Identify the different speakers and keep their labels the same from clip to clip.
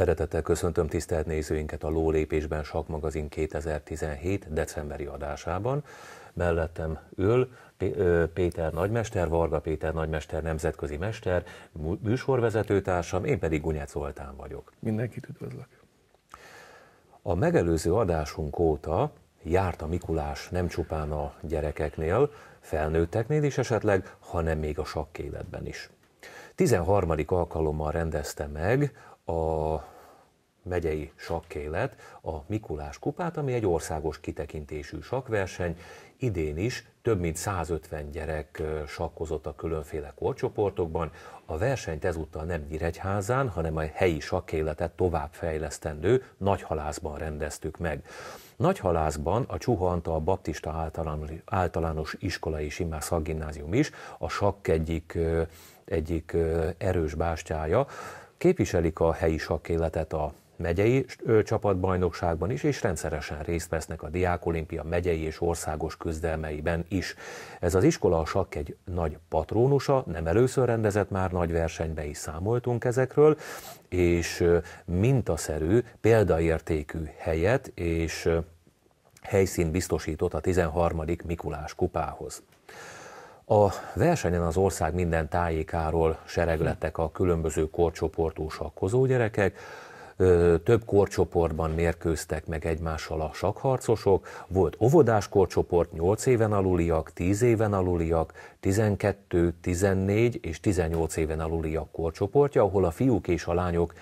Speaker 1: Szeretettel köszöntöm tisztelt nézőinket a Lólépésben Sakmagazin 2017. decemberi adásában. Mellettem ül Péter nagymester, Varga Péter nagymester, nemzetközi mester, műsorvezetőtársam, én pedig Gunyác Zoltán vagyok. Mindenkit üdvözlök. A megelőző adásunk óta járt a Mikulás nem csupán a gyerekeknél, felnőtteknél is esetleg, hanem még a sakkéletben is. 13. alkalommal rendezte meg a megyei sakkélet, a Mikulás kupát, ami egy országos kitekintésű sakverseny. Idén is több mint 150 gyerek sakkozott a különféle korcsoportokban. A versenyt ezúttal nem Nyíregyházán, hanem a helyi sakkéletet továbbfejlesztendő Nagyhalászban rendeztük meg. Nagyhalászban a Csuha Antal Baptista általános iskola és Imá Szaggimnázium is, a sakk egyik, egyik erős bástyája, Képviselik a helyi sakkéletet a megyei csapatbajnokságban is, és rendszeresen részt vesznek a Diákolimpia megyei és országos küzdelmeiben is. Ez az iskola a sakk egy nagy patrónusa, nem először rendezett már nagy versenybe is számoltunk ezekről, és mintaszerű, példaértékű helyet és helyszín biztosított a 13. Mikulás kupához. A versenyen az ország minden tájékáról sereglettek a különböző korcsoportú sakkozó gyerekek, több korcsoportban mérkőztek meg egymással a sakharcosok, volt óvodás korcsoport, 8 éven aluliak, 10 éven aluliak, 12, 14 és 18 éven aluliak korcsoportja, ahol a fiúk és a lányok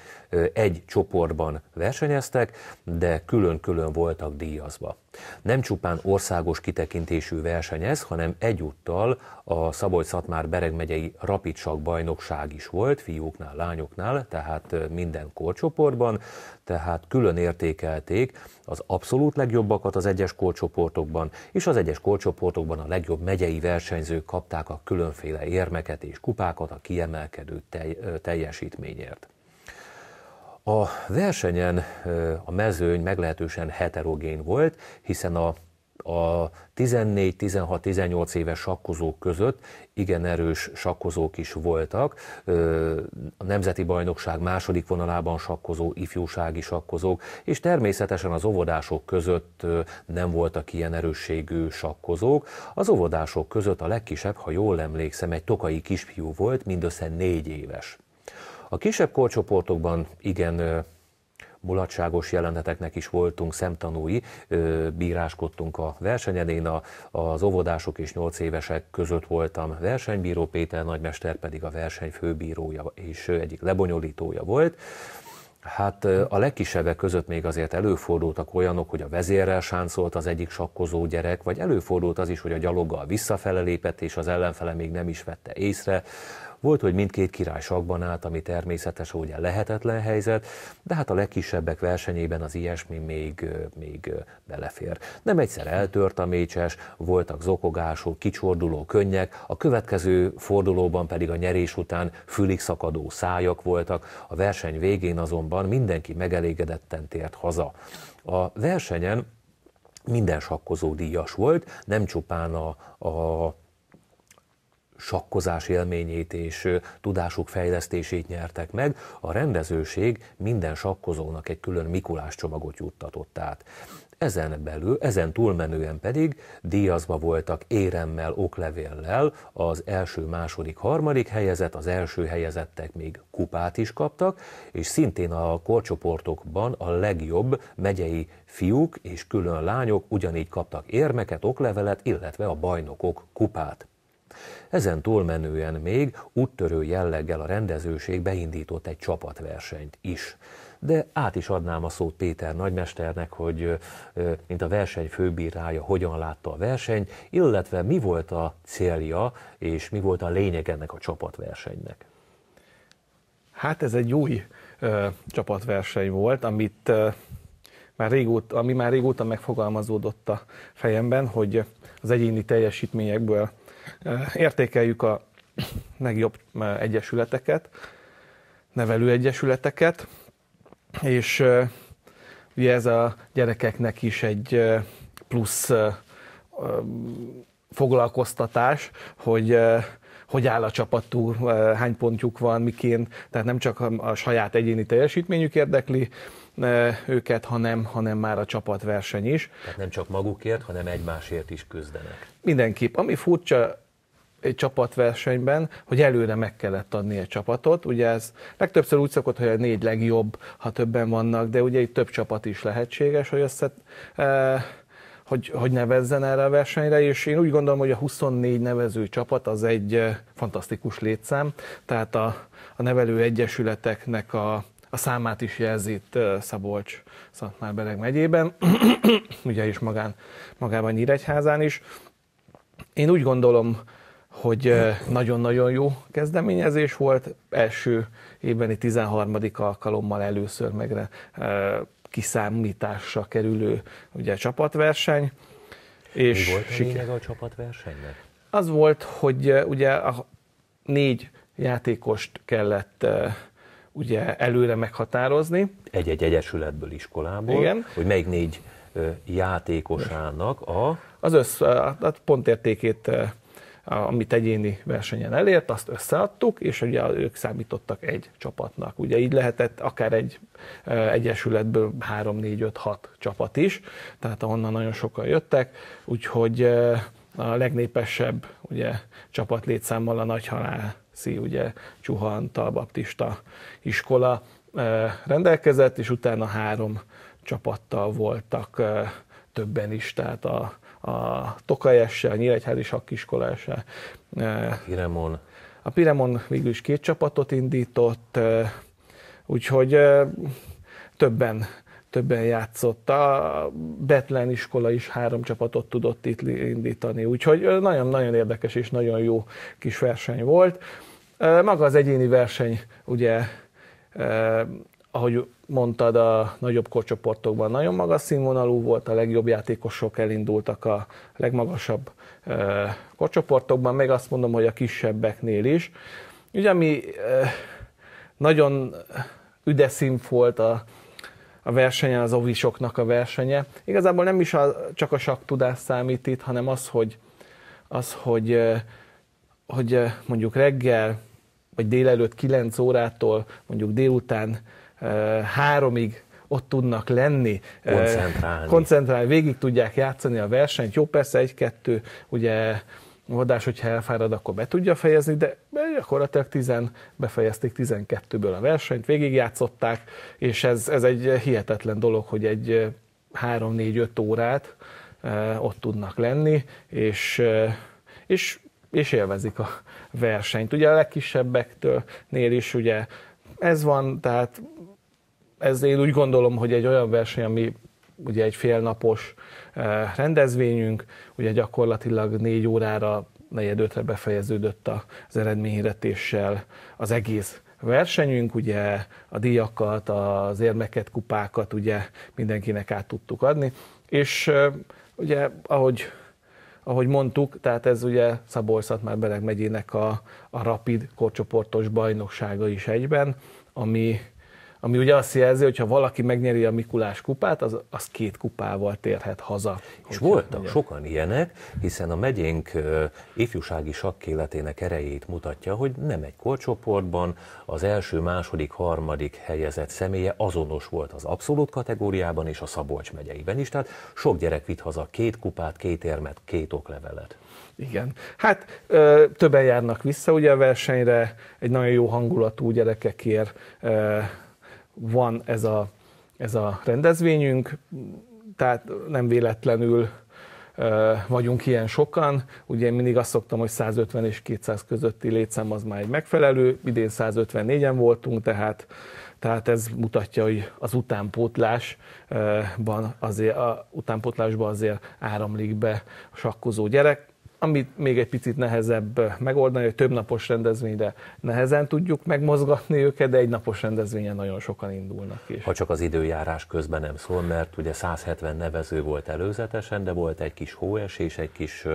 Speaker 1: egy csoportban versenyeztek, de külön-külön voltak díjazva. Nem csupán országos kitekintésű verseny ez, hanem egyúttal a Szabolcs-Szatmár Bereg megyei rapidsak bajnokság is volt, fiúknál, lányoknál, tehát minden korcsoportban tehát külön értékelték az abszolút legjobbakat az egyes korcsoportokban, és az egyes korcsoportokban a legjobb megyei versenyzők kapták a különféle érmeket és kupákat a kiemelkedő teljesítményért. A versenyen a mezőny meglehetősen heterogén volt, hiszen a a 14-16-18 éves sakkozók között igen erős sakkozók is voltak. A Nemzeti Bajnokság második vonalában sakkozó, ifjúsági sakkozók, és természetesen az óvodások között nem voltak ilyen erősségű sakkozók. Az óvodások között a legkisebb, ha jól emlékszem, egy tokai kisfiú volt, mindössze négy éves. A kisebb korcsoportokban igen mulatságos jeleneteknek is voltunk szemtanúi, bíráskodtunk a versenyen. Én a, az óvodások és nyolc évesek között voltam versenybíró, Péter nagymester pedig a verseny főbírója és egyik lebonyolítója volt. Hát a legkisebbek között még azért előfordultak olyanok, hogy a vezérrel sáncolt az egyik sakkozó gyerek, vagy előfordult az is, hogy a gyaloggal visszafele lépett, és az ellenfele még nem is vette észre. Volt, hogy mindkét király sakban állt, ami természetes, ugye lehetetlen helyzet, de hát a legkisebbek versenyében az ilyesmi még, még belefér. Nem egyszer eltört a mécses, voltak zokogások, kicsorduló könnyek, a következő fordulóban pedig a nyerés után fülig szakadó szájak voltak, a verseny végén azonban mindenki megelégedetten tért haza. A versenyen minden sakkozó díjas volt, nem csupán a, a sakkozás élményét és tudásuk fejlesztését nyertek meg, a rendezőség minden sakkozónak egy külön Mikulás csomagot juttatott át. Ezen belül, ezen túlmenően pedig díjazva voltak éremmel, oklevéllel az első, második, harmadik helyezett, az első helyezettek még kupát is kaptak, és szintén a korcsoportokban a legjobb megyei fiúk és külön lányok ugyanígy kaptak érmeket, oklevelet, illetve a bajnokok kupát. Ezen túlmenően még úttörő jelleggel a rendezőség beindított egy csapatversenyt is. De át is adnám a szót Péter nagymesternek, hogy mint a verseny főbírája hogyan látta a versenyt, illetve mi volt a célja és mi volt a lényeg ennek a csapatversenynek.
Speaker 2: Hát ez egy új ö, csapatverseny volt, amit ö, már régóta, ami már régóta megfogalmazódott a fejemben, hogy az egyéni teljesítményekből Értékeljük a legjobb egyesületeket, egyesületeket, és ugye ez a gyerekeknek is egy plusz foglalkoztatás, hogy hogy áll a csapatú, hány pontjuk van, miként, tehát nem csak a saját egyéni teljesítményük érdekli, E, őket, hanem, hanem már a csapatverseny is.
Speaker 1: Tehát nem csak magukért, hanem egymásért is küzdenek.
Speaker 2: Mindenképp. Ami furcsa egy csapatversenyben, hogy előre meg kellett adni egy csapatot. Ugye ez legtöbbször úgy szokott, hogy a négy legjobb, ha többen vannak, de ugye itt több csapat is lehetséges, hogy össze, e, hogy, hogy nevezzen erre a versenyre, és én úgy gondolom, hogy a 24 nevező csapat az egy e, fantasztikus létszám, tehát a, a nevelő egyesületeknek a, a számát is jelzi itt Szabolcs Szatmár-Bereg megyében, ugye is magán, magában Nyíregyházán is. Én úgy gondolom, hogy nagyon-nagyon jó kezdeményezés volt. Első évben 13. alkalommal először megre kiszámításra kerülő ugye, csapatverseny. És Mi volt siker... a
Speaker 1: lényeg a csapatversenynek?
Speaker 2: Az volt, hogy ugye a négy játékost kellett
Speaker 1: ugye előre meghatározni. Egy-egy egyesületből, iskolából, Igen. hogy melyik négy játékosának
Speaker 2: a... Az össz, a, pontértékét, amit egyéni versenyen elért, azt összeadtuk, és ugye ők számítottak egy csapatnak. Ugye így lehetett akár egy egyesületből 3, 4, 5, 6 csapat is, tehát onnan nagyon sokan jöttek, úgyhogy a legnépesebb ugye, csapat létszámmal a nagyhalászi ugye, Csuhanta Baptista iskola eh, rendelkezett, és utána három csapattal voltak eh, többen is, tehát a, a Tokajesse, eh, a Nyíregyházi Sakkiskolása. Piremon. A Piremon végül is két csapatot indított, úgyhogy többen többen a Betlen iskola is három csapatot tudott itt indítani, úgyhogy nagyon-nagyon érdekes és nagyon jó kis verseny volt. Maga az egyéni verseny, ugye, ahogy mondtad, a nagyobb korcsoportokban nagyon magas színvonalú volt, a legjobb játékosok elindultak a legmagasabb korcsoportokban, meg azt mondom, hogy a kisebbeknél is. Ugye ami nagyon üde színf volt a a versenyen, az ovisoknak a versenye. Igazából nem is a, csak a sak tudás számít itt, hanem az, hogy, az, hogy, hogy mondjuk reggel, vagy délelőtt 9 órától, mondjuk délután háromig ott tudnak lenni, koncentrálni. koncentrálni, végig tudják játszani a versenyt. Jó, persze egy-kettő, ugye Vadás, hogyha elfárad, akkor be tudja fejezni, de gyakorlatilag 10 befejezték 12-ből a versenyt, végigjátszották, és ez, ez egy hihetetlen dolog, hogy egy 3-4-5 órát ott tudnak lenni, és, és, és élvezik a versenyt. Ugye a legkisebbektől nél is ugye ez van, tehát ez én úgy gondolom, hogy egy olyan verseny, ami ugye egy félnapos eh, rendezvényünk, ugye gyakorlatilag négy órára negyed ötre befejeződött az eredményhirdetéssel az egész versenyünk, ugye a díjakat, az érmeket, kupákat ugye mindenkinek át tudtuk adni, és eh, ugye ahogy ahogy mondtuk, tehát ez ugye szabolcs már Bereg megyének a, a rapid korcsoportos bajnoksága is egyben, ami ami ugye azt
Speaker 1: jelzi, hogy ha valaki megnyeri a Mikulás kupát, az, az
Speaker 2: két kupával térhet haza.
Speaker 1: És voltak mondjam. sokan ilyenek, hiszen a megyénk ifjúsági sakkéletének erejét mutatja, hogy nem egy korcsoportban az első, második, harmadik helyezett személye azonos volt az abszolút kategóriában és a Szabolcs megyeiben is, tehát sok gyerek vitt haza két kupát, két érmet, két oklevelet. Igen. Hát ö, többen járnak
Speaker 2: vissza ugye a versenyre, egy nagyon jó hangulatú gyerekekért ö, van ez a, ez a rendezvényünk, tehát nem véletlenül vagyunk ilyen sokan. Ugye én mindig azt szoktam, hogy 150 és 200 közötti létszám az már egy megfelelő, idén 154-en voltunk, tehát, tehát ez mutatja, hogy az utánpótlásban azért, a utánpótlásban azért áramlik be a sakkozó gyerek amit még egy picit nehezebb megoldani, hogy több napos rendezvényre nehezen tudjuk megmozgatni őket, de egy napos rendezvényen nagyon sokan indulnak
Speaker 1: is. Ha csak az időjárás közben nem szól, mert ugye 170 nevező volt előzetesen, de volt egy kis hóesés, egy kis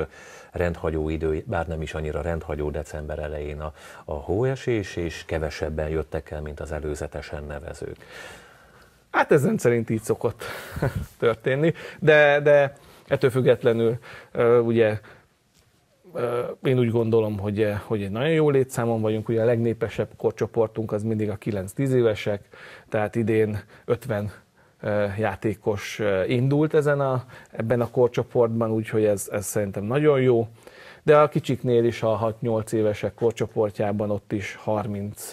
Speaker 1: rendhagyó idő, bár nem is annyira rendhagyó december elején a, a hóesés, és kevesebben jöttek el, mint az előzetesen nevezők. Hát ez szerint így szokott történni, de, de ettől
Speaker 2: függetlenül ugye én úgy gondolom, hogy, eh, hogy egy nagyon jó létszámon vagyunk, ugye a legnépesebb korcsoportunk az mindig a 9-10 évesek, tehát idén 50 játékos indult ezen a, ebben a korcsoportban, úgyhogy ez, ez szerintem nagyon jó. De a kicsiknél is a 6-8 évesek korcsoportjában ott is 30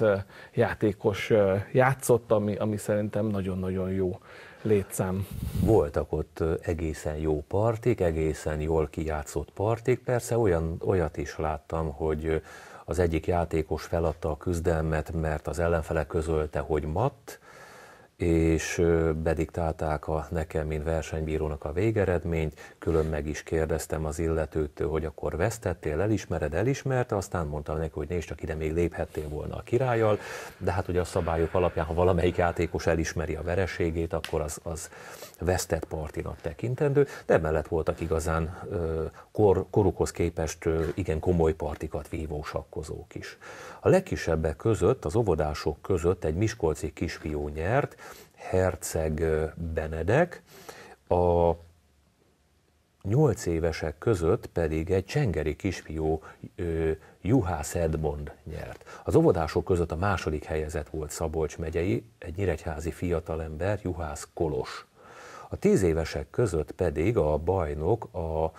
Speaker 2: játékos játszott, ami, ami szerintem nagyon-nagyon jó létszám.
Speaker 1: Voltak ott egészen jó partik, egészen jól kijátszott partik. Persze olyan, olyat is láttam, hogy az egyik játékos feladta a küzdelmet, mert az ellenfele közölte, hogy matt, és bediktálták a nekem, mint versenybírónak a végeredményt, külön meg is kérdeztem az illetőtől, hogy akkor vesztettél, elismered, elismerte, aztán mondtam neki, hogy nézd csak ide még léphettél volna a királyjal, de hát ugye a szabályok alapján, ha valamelyik játékos elismeri a vereségét, akkor az, az vesztett partinak tekintendő, de mellett voltak igazán kor, korukhoz képest igen komoly partikat vívó sakkozók is. A legkisebbek között, az óvodások között egy miskolci kisfiú nyert, herceg Benedek, a nyolc évesek között pedig egy csengeri kisfiú Juhász Edmond nyert. Az óvodások között a második helyezett volt Szabolcs megyei, egy nyíregyházi fiatalember, Juhász Kolos. A tíz évesek között pedig a bajnok, a,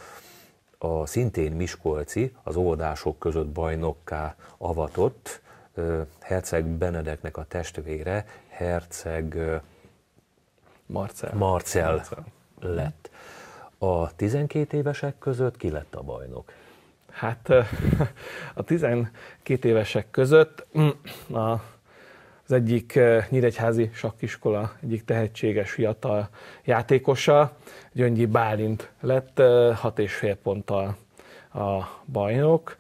Speaker 1: a szintén Miskolci, az óvodások között bajnokká avatott, Herceg Benedeknek a testvére herceg Marcel. Marcel, Marcel. lett. A 12 évesek között ki lett a bajnok? Hát a 12
Speaker 2: évesek között mm, a az egyik nyíregyházi sakkiskola egyik tehetséges fiatal játékosa, Gyöngyi Bálint lett 6,5 ponttal a bajnok.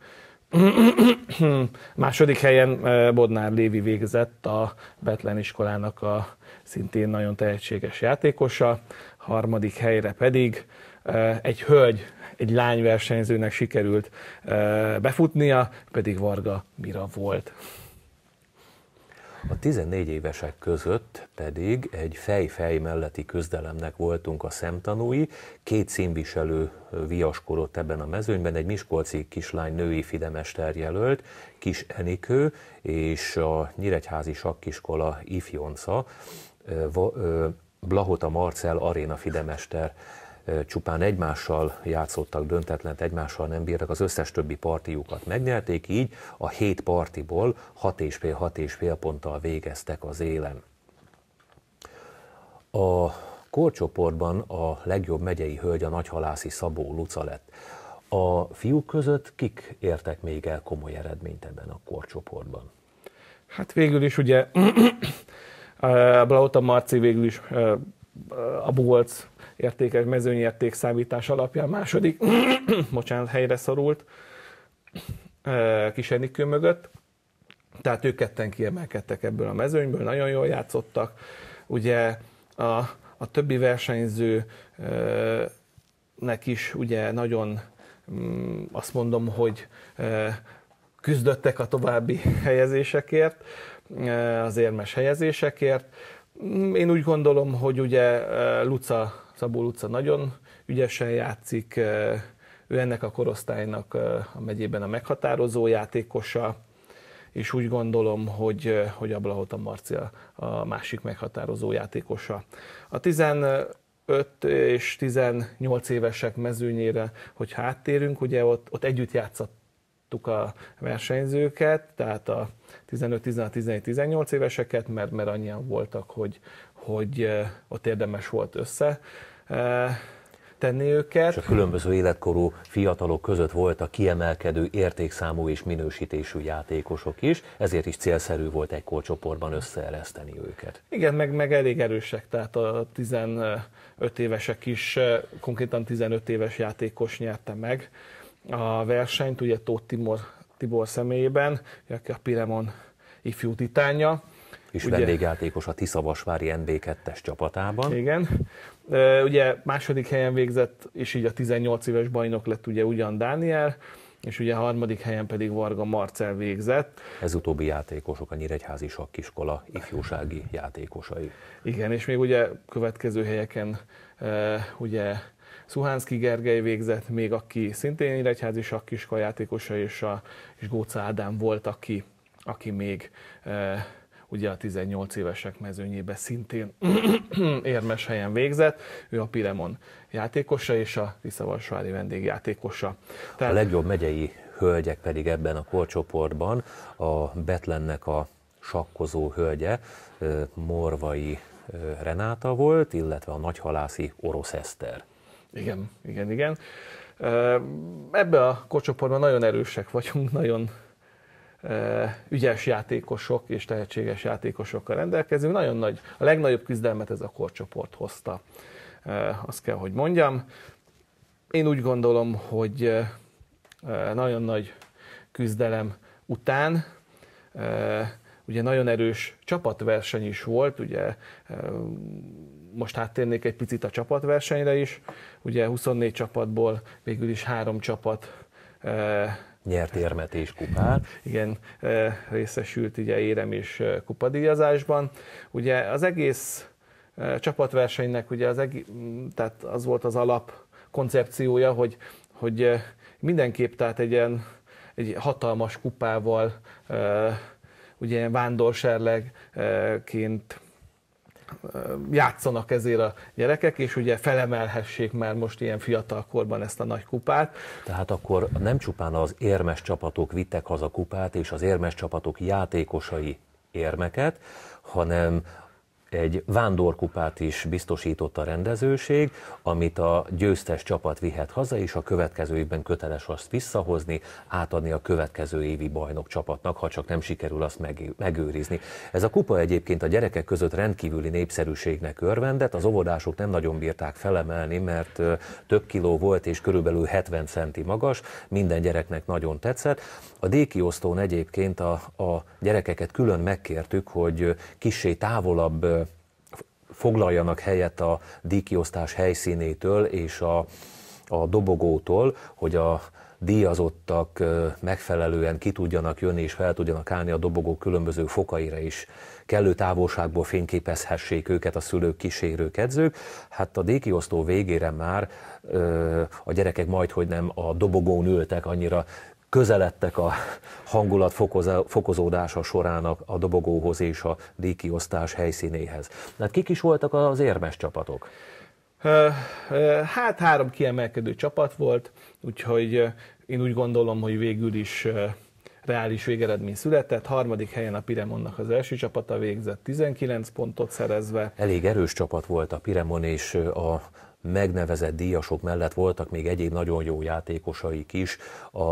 Speaker 2: Második helyen eh, Bodnár Lévi végzett a Betlen iskolának a szintén nagyon tehetséges játékosa, harmadik helyre pedig eh, egy hölgy, egy lány versenyzőnek sikerült eh, befutnia, pedig Varga Mira volt.
Speaker 1: A 14 évesek között pedig egy fej-fej melletti küzdelemnek voltunk a szemtanúi, két színviselő viaskorott ebben a mezőnyben, egy miskolci kislány női fidemester jelölt, Kis Enikő és a Nyíregyházi Sakkiskola ifjonca, eh, eh, Blahota Marcel aréna fidemester csupán egymással játszottak döntetlen, egymással nem bírtak, az összes többi partijukat megnyerték, így a hét partiból 6,5-6,5 ponttal végeztek az élen. A korcsoportban a legjobb megyei hölgy a nagyhalászi Szabó Luca lett. A fiúk között kik értek még el komoly eredményt ebben a korcsoportban?
Speaker 2: Hát végül is ugye Blauta Marci végül is a Bugolc értékek mezőnyi érték számítás alapján második, bocsánat, helyre szorult Enikő mögött. Tehát ők ketten kiemelkedtek ebből a mezőnyből, nagyon jól játszottak. Ugye a, a többi versenyzőnek is ugye nagyon mm, azt mondom, hogy küzdöttek a további helyezésekért, az érmes helyezésekért. Mm, én úgy gondolom, hogy ugye e, Luca, Szabó Luca nagyon ügyesen játszik, e, ő ennek a korosztálynak e, a megyében a meghatározó játékosa, és úgy gondolom, hogy, hogy Ablahota Marcia a másik meghatározó játékosa. A 15 és 18 évesek mezőnyére, hogy háttérünk, ugye ott, ott együtt játszott láttuk a versenyzőket, tehát a 15, 16, 17, 18 éveseket, mert, mert annyian voltak, hogy, hogy ott érdemes volt össze tenni őket. És a különböző
Speaker 1: életkorú fiatalok között voltak kiemelkedő értékszámú és minősítésű játékosok is, ezért is célszerű volt egy csoportban összeereszteni őket.
Speaker 2: Igen, meg, meg elég erősek, tehát a 15 évesek is, konkrétan 15 éves játékos nyerte meg a versenyt, ugye Tóth Tibor, Tibor személyében, aki a Piremon ifjú titánja. És ugye,
Speaker 1: vendégjátékos a Tiszavasvári NB2-es csapatában.
Speaker 2: Igen. Ugye második helyen végzett, és így a 18 éves bajnok lett ugye ugyan Dániel, és ugye a harmadik helyen pedig Varga Marcel végzett. Ez utóbbi játékosok a Nyíregyházi Sakkiskola ifjúsági játékosai. Igen, és még ugye következő helyeken ugye Szuhánszki Gergely végzett még, aki szintén Nyíregyházi sakkiska játékosa, és, a, és Góca Ádám volt, aki, aki még e, ugye a 18 évesek mezőnyébe szintén érmes helyen végzett, ő a Piremon játékosa és a Tiszavarsvári
Speaker 1: vendégjátékosa. Tehát... A legjobb megyei hölgyek pedig ebben a korcsoportban a Betlennek a sakkozó hölgye, e, Morvai e, Renáta volt, illetve a nagyhalászi Orosz Eszter. Igen, igen, igen.
Speaker 2: Ebben a kocsoportban nagyon erősek vagyunk, nagyon ügyes játékosok és tehetséges játékosokkal rendelkezünk. Nagyon nagy, a legnagyobb küzdelmet ez a korcsoport hozta. Azt kell, hogy mondjam. Én úgy gondolom, hogy nagyon nagy küzdelem után ugye nagyon erős csapatverseny is volt, ugye most áttérnék egy picit a csapatversenyre is. Ugye 24 csapatból végül is három csapat eh, nyert érmet és kupát. Igen, eh, részesült ugye érem és eh, kupadíjazásban. Ugye az egész csapatversenynek ugye az, egész, tehát az volt az alap koncepciója, hogy, hogy mindenképp tehát egy ilyen egy hatalmas kupával, ugye vándorserlegként játszanak ezért a gyerekek, és ugye felemelhessék már most ilyen fiatal korban ezt
Speaker 1: a nagy kupát. Tehát akkor nem csupán az érmes csapatok vittek haza kupát, és az érmes csapatok játékosai érmeket, hanem egy vándorkupát is biztosított a rendezőség, amit a győztes csapat vihet haza, és a következő évben köteles azt visszahozni, átadni a következő évi bajnok csapatnak, ha csak nem sikerül azt megőrizni. Ez a kupa egyébként a gyerekek között rendkívüli népszerűségnek örvendett, az óvodások nem nagyon bírták felemelni, mert több kiló volt és körülbelül 70 centi magas, minden gyereknek nagyon tetszett. A osztón egyébként a, a gyerekeket külön megkértük, hogy kissé távolabb foglaljanak helyet a díjkiosztás helyszínétől és a, a dobogótól, hogy a díjazottak megfelelően ki tudjanak jönni és fel tudjanak állni a dobogó különböző fokaira is, kellő távolságból fényképezhessék őket a szülők, kísérők, edzők. Hát a dékiosztó végére már ö, a gyerekek majd, hogy nem a dobogón ültek, annyira közeledtek a hangulat fokozódása során a dobogóhoz és a díjkiosztás helyszínéhez. Hát kik is voltak az érmes csapatok?
Speaker 2: Hát három kiemelkedő csapat volt, úgyhogy én úgy gondolom, hogy végül is reális végeredmény született. Harmadik helyen a Piremonnak az első csapata végzett, 19 pontot szerezve.
Speaker 1: Elég erős csapat volt a Piremon és a megnevezett díjasok mellett voltak még egyéb nagyon jó játékosaik is. A,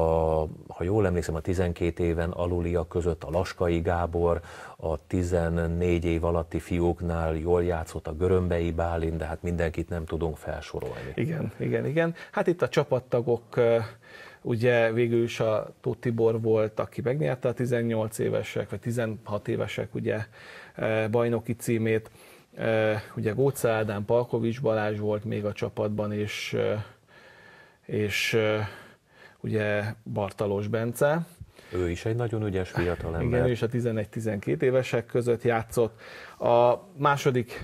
Speaker 1: ha jól emlékszem, a 12 éven aluliak között a Laskai Gábor, a 14 év alatti fiúknál jól játszott a Görömbei Bálin, de hát mindenkit nem tudunk felsorolni. Igen, igen, igen. Hát itt a
Speaker 2: csapattagok ugye végül is a Tóth Tibor volt, aki megnyerte a 18 évesek, vagy 16 évesek ugye bajnoki címét, Eh, ugye Góca Ádám, Palkovics Balázs volt még a csapatban, és, eh, és eh, ugye Bartalos Bence.
Speaker 1: Ő is egy nagyon ügyes fiatal ember. Igen, ő is
Speaker 2: a 11-12 évesek között játszott. A második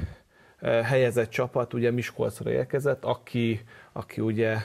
Speaker 2: helyezett csapat ugye Miskolcra érkezett, aki, aki ugye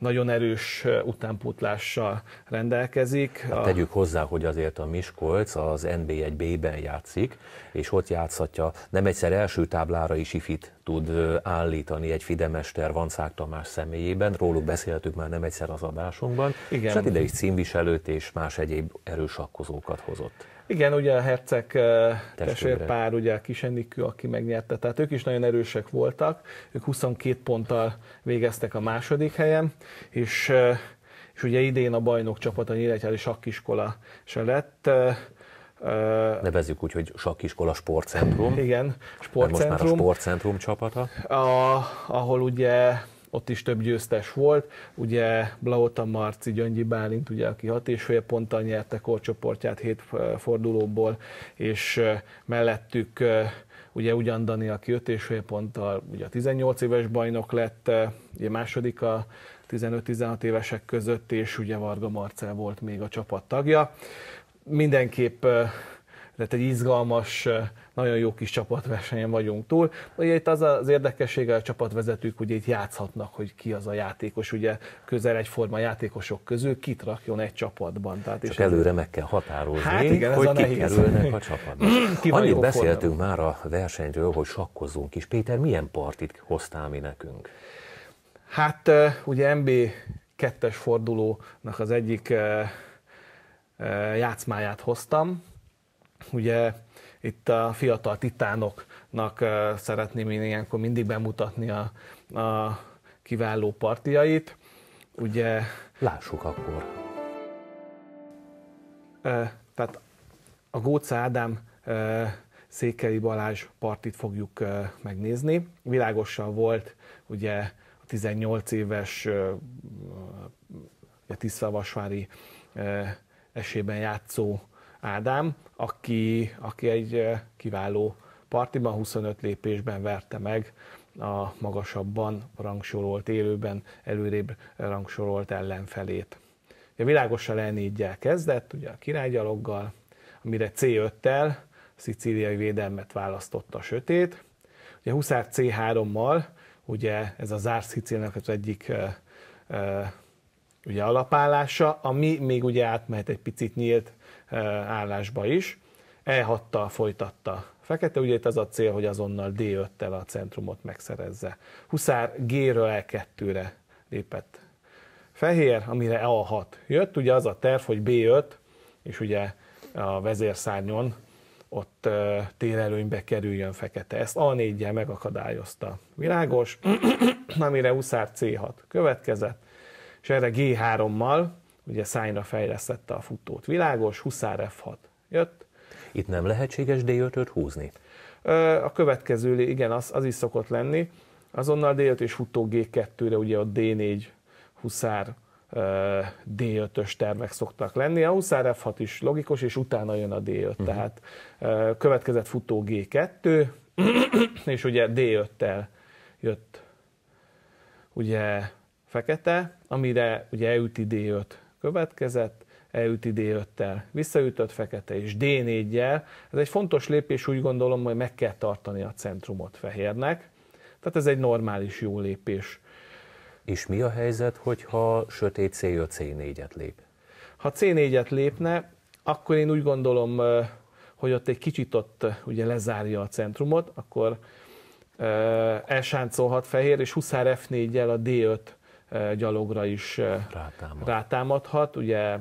Speaker 2: nagyon erős utánpótlással rendelkezik. Hát tegyük
Speaker 1: hozzá, hogy azért a Miskolc az NB1B-ben játszik, és ott játszhatja, nem egyszer első táblára is ifit tud állítani egy fidemester Vancák Tamás személyében, róluk beszéltük már nem egyszer az adásunkban, Igen. és hát ide is címviselőt és más egyéb erős akkozókat hozott.
Speaker 2: Igen, ugye a herceg eh, testvérpár, ugye Kis Enikő, aki megnyerte, tehát ők is nagyon erősek voltak, ők 22 ponttal végeztek a második helyen, és, eh, és ugye idén a bajnok csapat a Nyíregyházi Sakkiskola se lett, eh,
Speaker 1: Nevezzük úgy, hogy Sakkiskola Sportcentrum. Igen, Sportcentrum. most már a Sportcentrum csapata.
Speaker 2: A, ahol ugye ott is több győztes volt. Ugye Blaota Marci, Gyöngyi Bálint, ugye, aki hat és fél ponttal nyerte korcsoportját hét fordulóból, és mellettük ugye ugyan Dani, aki öt és fél ponttal, ugye a 18 éves bajnok lett, ugye második a 15-16 évesek között, és ugye Varga Marcel volt még a csapat tagja. Mindenképp tehát egy izgalmas nagyon jó kis csapatversenyen vagyunk túl. Ugye itt az az érdekessége, a csapatvezetők ugye itt játszhatnak, hogy ki az a játékos, ugye közel egyforma játékosok közül kit rakjon egy csapatban. Tehát Csak és előre
Speaker 1: meg kell határozni, hát igen, hogy a kerülnek a csapatban. Annyit beszéltünk formában. már a versenyről, hogy sakkozzunk is. Péter, milyen partit hoztál mi nekünk? Hát ugye MB
Speaker 2: kettes fordulónak az egyik játszmáját hoztam. Ugye itt a fiatal titánoknak szeretném én ilyenkor mindig bemutatni a, a kiváló partiait. Ugye... Lássuk akkor. Tehát a Góca Ádám Székely Balázs partit fogjuk megnézni. Világosan volt ugye a 18 éves a Tiszavasvári esében játszó Ádám, aki, aki egy eh, kiváló partiban 25 lépésben verte meg a magasabban rangsorolt, élőben előrébb rangsorolt ellenfelét. A világosan l kezdett, ugye a királygyaloggal, amire C5-tel szicíliai védelmet választotta a sötét. Ugye Huszár C3-mal, ugye ez a zárszicilnek az egyik eh, eh, ugye alapállása, ami még ugye átmehet egy picit nyílt eh, állásba is. e folytatta Fekete, ugye itt az a cél, hogy azonnal D5-tel a centrumot megszerezze. Huszár G-ről E2-re lépett fehér, amire e A6 jött. Ugye az a terv, hogy B5, és ugye a vezérszárnyon ott eh, térelőnybe kerüljön fekete. Ezt a 4 megakadályozta. Világos, amire Huszár C6 következett, és erre G3-mal ugye szájra fejlesztette a futót. Világos, Huszár F6
Speaker 1: jött. Itt nem lehetséges D5-öt húzni? A következő, igen,
Speaker 2: az, az is szokott lenni. Azonnal D5 és futó G2-re, ugye a D4 Huszár D5-ös tervek szoktak lenni. A Huszár F6 is logikus, és utána jön a D5. Uh-huh. Mhm. Tehát következett futó G2, és ugye D5-tel jött ugye fekete, amire ugye elüti D5 következett, elüti D5-tel visszaütött fekete és D4-jel. Ez egy fontos lépés, úgy gondolom, hogy meg kell tartani a centrumot fehérnek. Tehát ez egy normális jó lépés. És mi a helyzet, hogyha sötét C5 C4-et lép? Ha C4-et lépne, akkor én úgy gondolom, hogy ott egy kicsit ott ugye lezárja a centrumot, akkor elsáncolhat fehér, és huszár F4-jel a D5 gyalogra is rátámadhat. rátámadhat. Ugye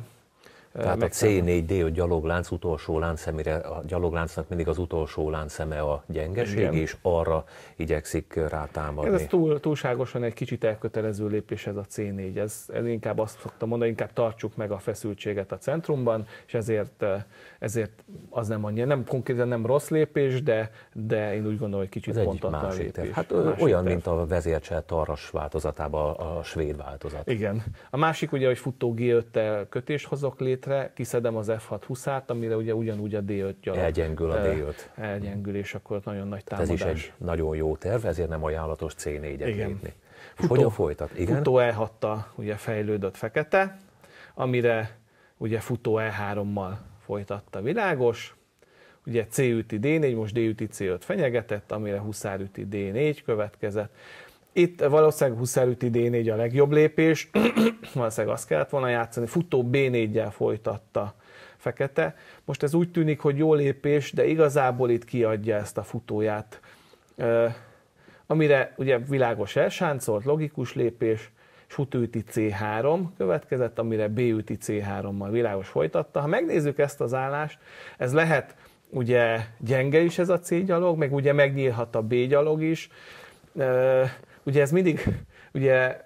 Speaker 1: tehát a C4D, a gyaloglánc utolsó láncszemére, a gyalogláncnak mindig az utolsó láncszeme a gyengeség, Igen. és arra igyekszik rátámadni. Ez, ez
Speaker 2: túl, túlságosan egy kicsit elkötelező lépés ez a C4. Ez, ez inkább azt szoktam mondani, inkább tartsuk meg a feszültséget a centrumban, és ezért, eh, ezért az nem annyira, nem konkrétan nem rossz lépés, de, de én úgy gondolom, hogy kicsit pontatlan lépés. Terv. Hát másik olyan, terv. mint
Speaker 1: a vezércse tarras változatában a, a svéd változat. Igen.
Speaker 2: A másik ugye, hogy futó G5-tel kötést hozok létre, területre, kiszedem az F6-20-át, amire ugye ugyanúgy a D5 gyalog. Elgyengül a D5. Elgyengül, és akkor nagyon nagy támadás. Tehát ez is egy
Speaker 1: nagyon jó terv, ezért nem ajánlatos C4-et Igen. lépni. És futó, hogyan folytat? Igen? Futó
Speaker 2: e 6 ugye fejlődött fekete, amire ugye futó E3-mal folytatta világos, ugye C üti D4, most D üti C5 fenyegetett, amire üti D4 következett. Itt valószínűleg Huszerüti D4 a legjobb lépés, valószínűleg azt kellett volna játszani, futó B4-jel folytatta fekete. Most ez úgy tűnik, hogy jó lépés, de igazából itt kiadja ezt a futóját, amire ugye világos elsáncolt, logikus lépés, és futőti C3 következett, amire b c C3-mal világos folytatta. Ha megnézzük ezt az állást, ez lehet ugye gyenge is ez a C gyalog, meg ugye megnyílhat a B gyalog is, Ugye ez mindig ugye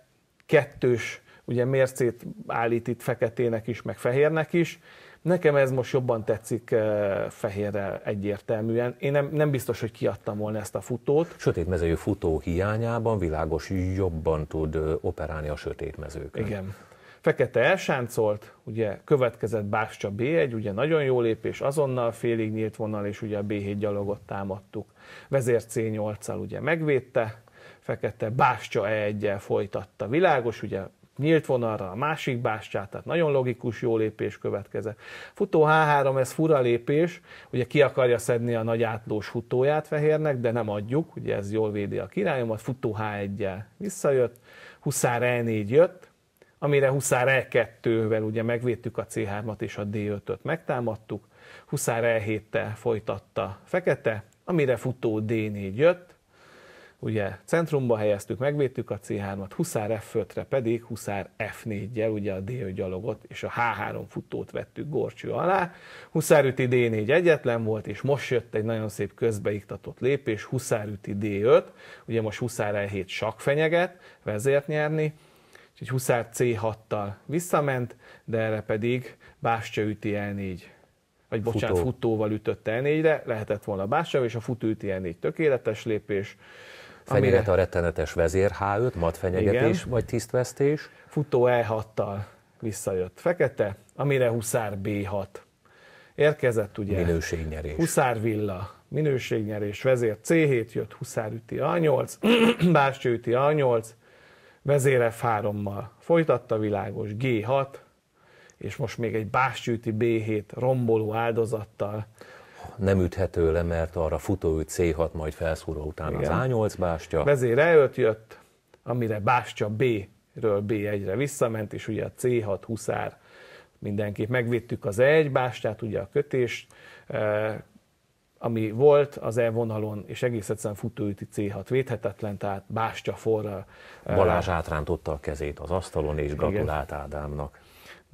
Speaker 2: kettős ugye mércét állít itt feketének is, meg fehérnek is. Nekem ez most jobban
Speaker 1: tetszik eh, fehérre egyértelműen. Én nem, nem biztos, hogy kiadtam volna ezt a futót. Sötét mezőjű futó hiányában világos jobban tud eh, operálni a sötét mezőkön. Igen.
Speaker 2: Fekete elsáncolt, ugye következett Báscsa B1, ugye nagyon jó lépés, azonnal félig nyílt vonal, és ugye a B7 gyalogot támadtuk. Vezér C8-al ugye megvédte, fekete bástya e folytatta. Világos, ugye nyílt vonalra a másik bástyát, tehát nagyon logikus jó lépés következett. Futó H3, ez fura lépés, ugye ki akarja szedni a nagy átlós futóját fehérnek, de nem adjuk, ugye ez jól védi a királyomat, futó H1-jel visszajött, Huszár E4 jött, amire Huszár E2-vel ugye megvédtük a C3-at és a D5-öt megtámadtuk, Huszár E7-tel folytatta fekete, amire futó D4 jött, ugye centrumba helyeztük, megvédtük a C3-at, Huszár f re pedig Huszár F4-jel, ugye a D5 gyalogot és a H3 futót vettük gorcső alá. Huszárüti D4 egyetlen volt, és most jött egy nagyon szép közbeiktatott lépés, Huszárüti D5, ugye most Huszár E7 sak fenyeget, vezért nyerni, úgyhogy Huszár C6-tal visszament, de erre pedig Bástya üti E4 vagy bocsánat, Futó. futóval ütött el négyre, lehetett volna bácsáv, és a futó üti el négy tökéletes lépés
Speaker 1: fenyeget a rettenetes vezér H5, matfenyegetés Igen. vagy tisztvesztés. Futó
Speaker 2: E6-tal visszajött fekete, amire Huszár B6. Érkezett ugye
Speaker 1: minőségnyerés.
Speaker 2: Huszár Villa, minőségnyerés, vezér C7 jött, Huszár üti A8, Bástyő üti A8, vezér F3-mal folytatta világos G6, és most még egy Bástyűti B7 romboló áldozattal
Speaker 1: nem üthető le, mert arra futóüt C6, majd felszúró után Igen. az A8 bástya. Vezér
Speaker 2: E5 jött, amire bástya B-ről B1-re visszament, és ugye a C6 huszár mindenképp. megvittük az E1 bástyát, ugye a kötést, eh, ami volt az E vonalon, és egész egyszerűen futóüti C6 védhetetlen, tehát bástya forra. Eh, Balázs
Speaker 1: átrántotta a kezét az asztalon, és
Speaker 2: gratulált Igen. Ádámnak.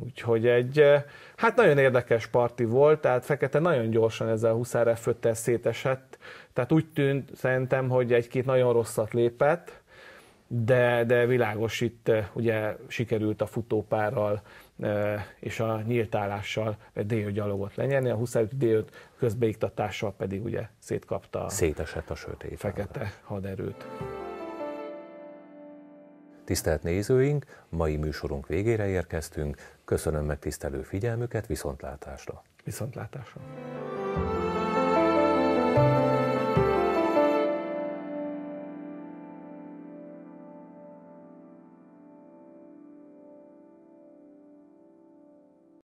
Speaker 2: Úgyhogy egy, eh, hát nagyon érdekes parti volt, tehát Fekete nagyon gyorsan ezzel a huszára f szétesett, tehát úgy tűnt szerintem, hogy egy-két nagyon rosszat lépett, de, de világos itt eh, ugye sikerült a futópárral eh, és a nyíltállással d gyalogot lenyerni, a 25 D5 közbeiktatással pedig ugye szétkapta Szétesett a sötét. Fekete haderőt.
Speaker 1: Tisztelt nézőink, mai műsorunk végére érkeztünk. Köszönöm megtisztelő figyelmüket, viszontlátásra!
Speaker 2: Viszontlátásra!